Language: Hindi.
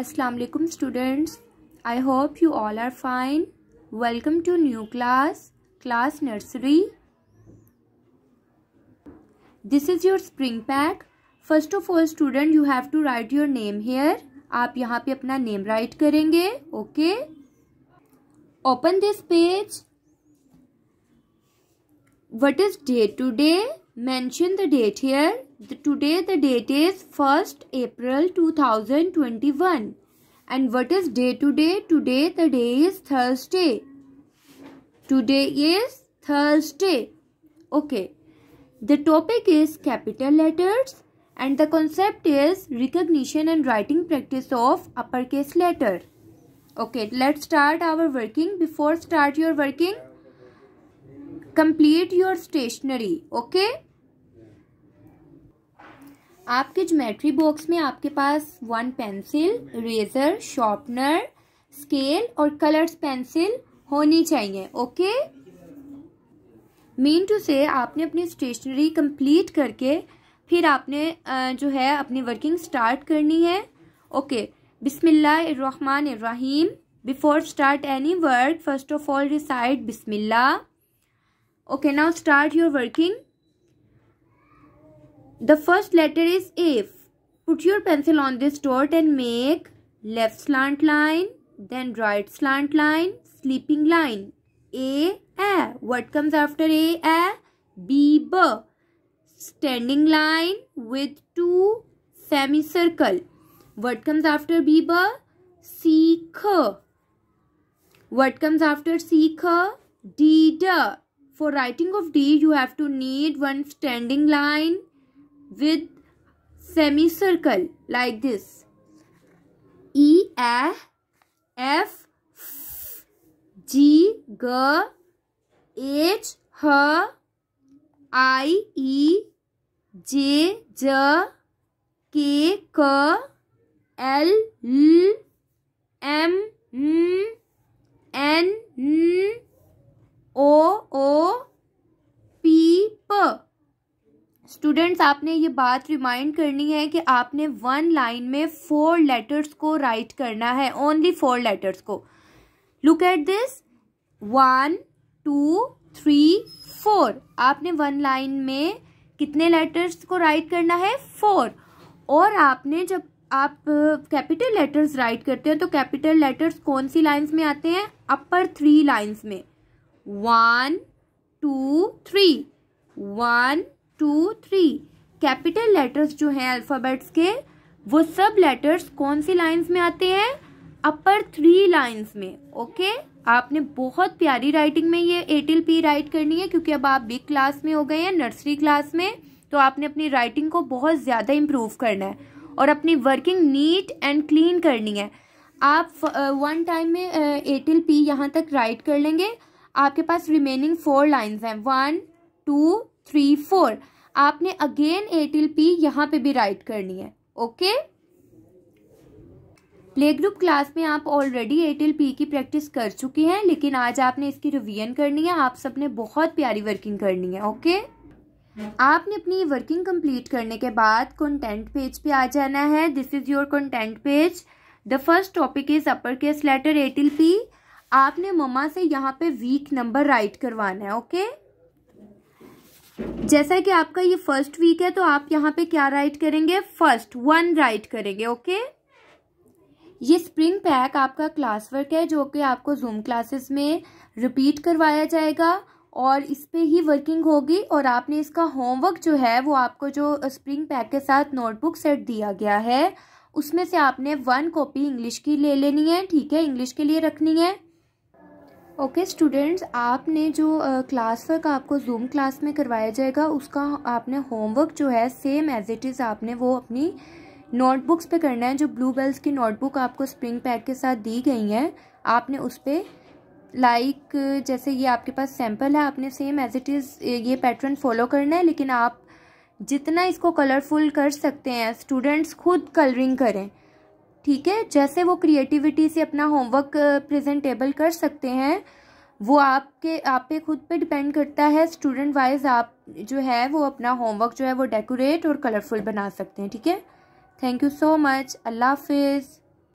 अस्सलाम वालेकुम students I hope you all are fine welcome to new class class nursery this is your spring pack first of all student you have to write your name here आप यहाँ पे अपना नेम राइट करेंगे okay open this page what is day today Mention the date here. The, today the date is 1st April 2021. And what is day today? Today the day is Thursday. Today is Thursday. Okay. The topic is capital letters and the concept is recognition and writing practice of uppercase letter. Okay, let's start our working. Before start your working, complete your stationery. Okay. आपके ज्योमेट्री बॉक्स में आपके पास one pencil eraser sharpener scale और कलर्स पेंसिल होनी चाहिए ओके मीन टू से आपने अपनी स्टेशनरी कंप्लीट करके फिर आपने जो है अपनी वर्किंग स्टार्ट करनी है ओके बिसमीम before start any work first of all recite बिसमिल्ला okay now start your working The first letter is F. Put your pencil on this dot and make left slant line, then right slant line, sleeping line. A, A. What comes after A? A, B, B. Standing line with two semicircle. What comes after B, B? C, K. What comes after C, K? D, D. For writing of D, you have to need one standing line, with semicircle like this. E, A, F, G, G, H, H, I, E, J, J, K, K, L, L, M, M, N, N, O, students आपने ये बात रिमाइंड करनी है कि आपने वन लाइन में फोर लेटर्स को राइट करना है ओनली फोर लेटर्स को look at this one two three four आपने वन लाइन में कितने लेटर्स को राइट करना है फोर और आपने जब आप कैपिटल लेटर्स राइट करते हैं तो कैपिटल लेटर्स कौन सी लाइंस में आते हैं अपर थ्री लाइंस में one two three one two three capital letters जो हैं अल्फ़ाबेट्स के वो सब लेटर्स कौन सी लाइंस में आते हैं अपर थ्री लाइंस में ओके आपने बहुत प्यारी राइटिंग में ये ए टिल पी राइट करनी है क्योंकि अब आप बिग क्लास में हो गए हैं नर्सरी क्लास में तो आपने अपनी राइटिंग को बहुत ज़्यादा इम्प्रूव करना है और अपनी वर्किंग नीट एंड क्लीन करनी है आप वन टाइम में ए टिल पी यहाँ तक राइट कर लेंगे आपके पास रिमेनिंग फोर लाइन्स हैं वन टू थ्री फोर आपने अगेन ए टिल पी यहाँ पे भी राइट करनी है ओके प्ले ग्रुप क्लास में आप ऑलरेडी ए टिल पी की प्रैक्टिस कर चुके हैं लेकिन आज आपने इसकी रिवीजन करनी है आप सबने बहुत प्यारी वर्किंग करनी है ओके आपने अपनी वर्किंग कंप्लीट करने के बाद कंटेंट पेज पे आ जाना है this is your content page the first topic is upper case letter A till P आपने ममा से यहाँ पे वीक नंबर राइट करवाना है ओके okay? जैसा कि आपका ये फर्स्ट वीक है तो आप यहाँ पे क्या राइट करेंगे फर्स्ट वन राइट करेंगे ओके ये स्प्रिंग पैक आपका क्लास वर्क है जो कि आपको जूम क्लासेस में रिपीट करवाया जाएगा और इस पर ही वर्किंग होगी और आपने इसका होमवर्क जो है वो आपको जो स्प्रिंग पैक के साथ नोटबुक सेट दिया गया है उसमें से आपने वन कॉपी इंग्लिश की ले लेनी है ठीक है इंग्लिश के लिए रखनी है ओके okay, स्टूडेंट्स आपने जो क्लास uh, वर्क आपको जूम क्लास में करवाया जाएगा उसका आपने होमवर्क जो है सेम एज इट इज़ आपने वो अपनी नोटबुक्स पे करना है जो ब्लू बेल्स की नोटबुक आपको स्प्रिंग पैक के साथ दी गई हैं आपने उस पर लाइक like, जैसे ये आपके पास सैम्पल है आपने सेम एज इट इज़ ये पैटर्न फॉलो करना है लेकिन आप जितना इसको कलरफुल कर सकते हैं स्टूडेंट्स खुद कलरिंग करें ठीक है जैसे वो क्रिएटिविटी से अपना होमवर्क प्रेजेंटेबल कर सकते हैं वो आपके आप पे खुद पे डिपेंड करता है स्टूडेंट वाइज आप जो है वो अपना होमवर्क जो है वो डेकोरेट और कलरफुल बना सकते हैं ठीक है थैंक यू सो मच अल्लाह हाफिज़